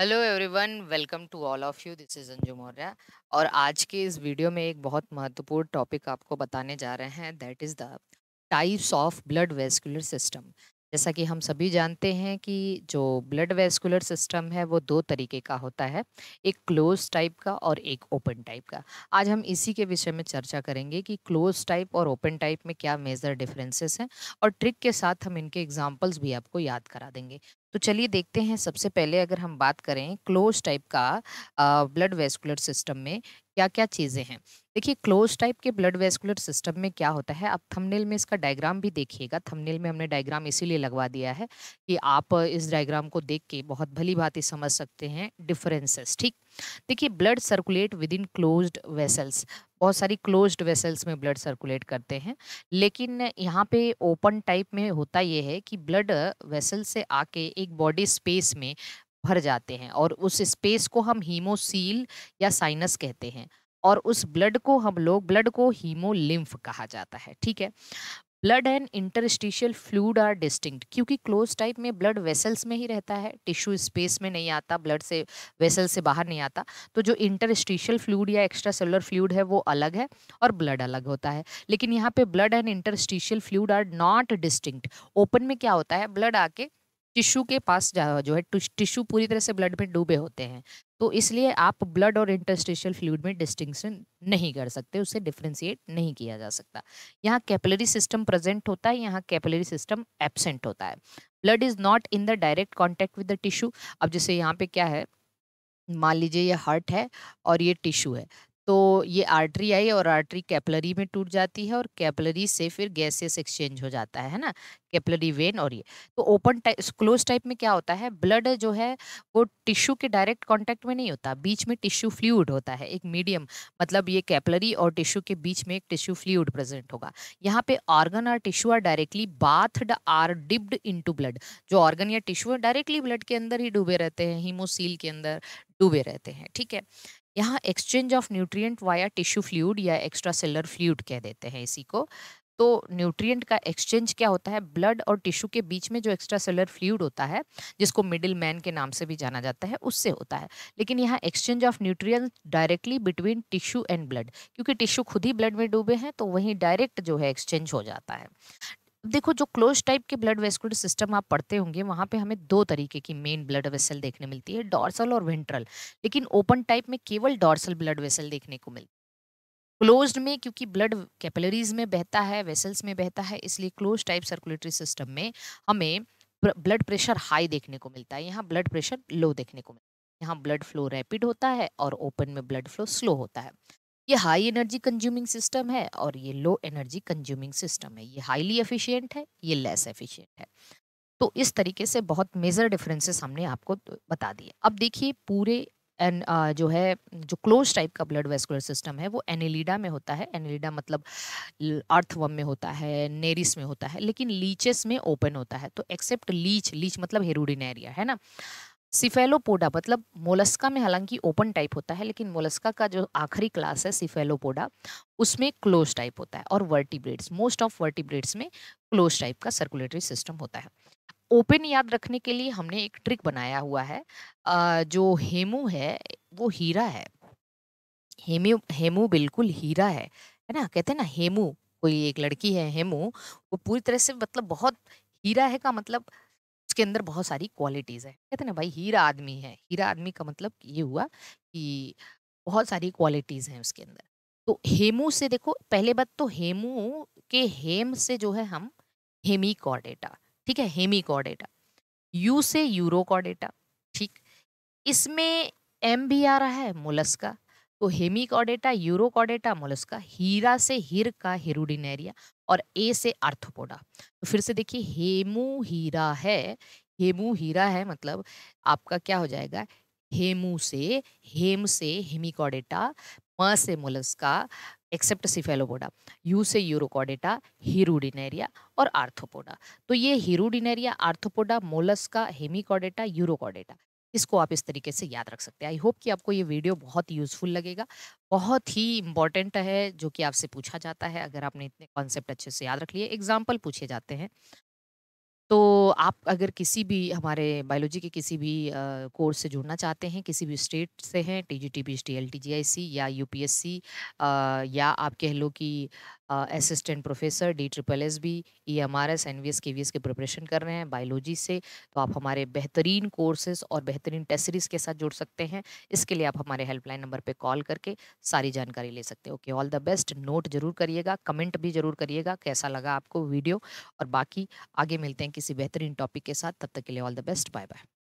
hello everyone welcome to all of you this is Anju Maurya और आज के इस वीडियो में एक बहुत महत्वपूर्ण टॉपिक आपको बताने जा रहे हैं that is the types of blood vascular system जैसा कि हम सभी जानते हैं कि जो ब्लड वेस्कुलर सिस्टम है वो दो तरीके का होता है एक क्लोज टाइप का और एक ओपन टाइप का आज हम इसी के विषय में चर्चा करेंगे कि क्लोज टाइप और ओपन टाइप में क्या मेजर डिफरेंसेस हैं और ट्रिक के साथ हम इनके एग्जांपल्स भी आपको याद करा देंगे तो चलिए देखते हैं सबसे पहले अगर हम बात करें क्लोज टाइप का ब्लड वेस्कुलर सिस्टम में क्या क्या चीज़ें हैं देखिए क्लोज टाइप के ब्लड वेस्कुलर सिस्टम में क्या होता है आप थंबनेल में इसका डायग्राम भी देखिएगा थंबनेल में हमने डायग्राम इसीलिए लगवा दिया है कि आप इस डायग्राम को देख के बहुत भली भांति समझ सकते हैं डिफरेंसेस ठीक देखिए blood circulate within close vessels बहुत सारी क्लोज्ड वेसल्स में ब्लड सर्कुलेट करते हैं लेकिन यहाँ पे ओपन टाइप में होता ये है कि ब्लड वेसल से आके एक बॉडी स्पेस में भर जाते हैं और उस स्पेस को हम हीमोसील या साइनस कहते हैं और उस ब्लड को हम लोग ब्लड को हीमोलिम्फ कहा जाता है ठीक है blood and interstitial fluid are distinct क्योंकि क्लोज टाइप में ब्लड वेसल्स में ही रहता है टिश्यू स्पेस में नहीं आता ब्लड से वेसल से बाहर नहीं आता तो जो इंटरस्टिशियल फ्लूड या एक्स्ट्रा सेलुलर फ्लूड है वो अलग है और ब्लड अलग होता है लेकिन यहाँ पे blood and interstitial fluid are not distinct open में क्या होता है ब्लड आके टिश्यू के पास जो है टिश्यू पूरी तरह से ब्लड में डूबे होते हैं तो इसलिए आप ब्लड और इंटरस्टिशियल फ्लूड में डिस्टिंक्शन नहीं कर सकते उसे डिफ्रेंशिएट नहीं किया जा सकता यहाँ कैपलरी सिस्टम प्रेजेंट होता है यहाँ कैपलरी सिस्टम एबसेंट होता है blood is not in the direct contact with the tissue अब जैसे यहाँ पे क्या है मान लीजिए ये हार्ट है और ये टिश्यू है तो ये आर्टरी आई और आर्टरी कैपलरी में टूट जाती है और कैपलरी से फिर गैसेस एक्सचेंज हो जाता है ना कैपलरी वेन और ये तो ओपन टाइप क्लोज टाइप में क्या होता है ब्लड जो है वो टिश्यू के डायरेक्ट कांटेक्ट में नहीं होता बीच में टिश्यू फ्लूड होता है एक मीडियम मतलब ये कैपलरी और टिश्यू के बीच में एक टिश्यू फ्लूड प्रेजेंट होगा यहाँ पे ऑर्गन और tissue are directly bathed or dipped in blood जो ऑर्गन या टिश्यू डायरेक्टली ब्लड के अंदर ही डूबे रहते हैं हीमोसील के अंदर डूबे रहते हैं ठीक है यहाँ exchange of nutrient via tissue fluid या एक्स्ट्रा सेलर फ्लूड कह देते हैं इसी को तो न्यूट्रिएंट का एक्सचेंज क्या होता है ब्लड और टिश्यू के बीच में जो एक्स्ट्रा सेलर फ्लूड होता है जिसको मिडिल मैन के नाम से भी जाना जाता है उससे होता है लेकिन यहाँ exchange of nutrient directly between tissue and blood क्योंकि टिश्यू खुद ही ब्लड में डूबे हैं तो वहीं डायरेक्ट जो है एक्सचेंज हो जाता है देखो जो क्लोज टाइप के ब्लड वेस्कुलर सिस्टम आप पढ़ते होंगे वहाँ पे हमें दो तरीके की मेन ब्लड वेसल देखने मिलती है डॉर्सल और वेंट्रल लेकिन ओपन टाइप में केवल डॉर्सल ब्लड वेसल देखने को मिलती है क्लोज में क्योंकि ब्लड कैपिलरीज में बहता है वेसल्स में बहता है इसलिए क्लोज टाइप सर्कुलेटरी सिस्टम में हमें ब्लड प्रेशर हाई देखने को मिलता है यहाँ ब्लड प्रेशर लो देखने को मिलता है यहाँ ब्लड फ्लो रैपिड होता है और ओपन में ब्लड फ्लो स्लो होता है ये हाई एनर्जी कंज्यूमिंग सिस्टम है और ये लो एनर्जी कंज्यूमिंग सिस्टम है ये हाईली एफिशिएंट है ये लेस एफिशिएंट है तो इस तरीके से बहुत मेजर डिफरेंसेस हमने आपको तो बता दिए अब देखिए पूरे एन जो है जो क्लोज टाइप का ब्लड वेस्कुलर सिस्टम है वो एनिलीडा में होता है एनिलीडा मतलब अर्थवम में होता है नेरिस में होता है लेकिन लीचेस में ओपन होता है तो एक्सेप्ट लीच लीच मतलब हेरूडिन एरिया है ना सिफेलोपोडा मतलब मोलस्का में हालांकि ओपन टाइप होता है लेकिन मोलस्का का जो आखिरी क्लास है सिफेलोपोडा उसमें क्लोज टाइप होता है और वर्टिब्रेड्स मोस्ट ऑफ वर्टिब्रेड्स में क्लोज टाइप का सर्कुलेटरी सिस्टम होता है ओपन याद रखने के लिए हमने एक ट्रिक बनाया हुआ है जो हेमू है वो हीरा है हेमू हेमू बिल्कुल हीरा है है ना कहते हैं ना हेमू कोई एक लड़की है हेमू वो पूरी तरह से मतलब बहुत हीरा है का मतलब उसके अंदर बहुत सारी क्वालिटीज़ है कहते ना भाई हीरा आदमी है हीरा आदमी का मतलब ये हुआ कि बहुत सारी क्वालिटीज़ हैं उसके अंदर तो हेमू से देखो पहले बात तो हेमू के हेम से जो है हम हेमी कॉर्डेटा ठीक है हेमी कॉर्डेटा यू से यूरो कॉर्डेटा ठीक इसमें एम भी आ रहा है मुलस्का तो हेमिकॉडेटा यूरोकॉडेटा मोलस्का हीरा से हिर का हेरुडिनेरिया और ए से आर्थोपोडा तो फिर से देखिए हेमू हीरा है हेमू हीरा है मतलब आपका क्या हो जाएगा हेमू से हेम से हेमिकॉडेटा म से मोलस्का एक्सेप्ट सिफेलोपोडा यू से यूरोकॉडेटा हीरोडिनेरिया और आर्थोपोडा तो ये Hirudinaria Arthropoda Mollusca Hemichordata Urochordata इसको आप इस तरीके से याद रख सकते हैं आई होप कि आपको ये वीडियो बहुत यूज़फुल लगेगा बहुत ही इंपॉर्टेंट है जो कि आपसे पूछा जाता है अगर आपने इतने कॉन्सेप्ट अच्छे से याद रख लिए एग्जाम्पल पूछे जाते हैं तो आप अगर किसी भी हमारे बायोलॉजी के किसी भी कोर्स से जुड़ना चाहते हैं किसी भी स्टेट से हैं T G T L T G I C या यू पी एस सी या आप कह लो कि assistant professor D triple S B E M R S N V S K V S के प्रिपरेशन कर रहे हैं बायोलॉजी से तो आप हमारे बेहतरीन कोर्सेज और बेहतरीन टेस्ट सीरीज़ के साथ जुड़ सकते हैं इसके लिए आप हमारे हेल्पलाइन नंबर पर कॉल करके सारी जानकारी ले सकते हैं okay all the best note जरूर करिएगा कमेंट भी जरूर करिएगा कैसा लगा आपको वीडियो और बाकी आगे मिलते हैं किसी बेहतरीन टॉपिक के साथ तब तक के लिए all the best bye bye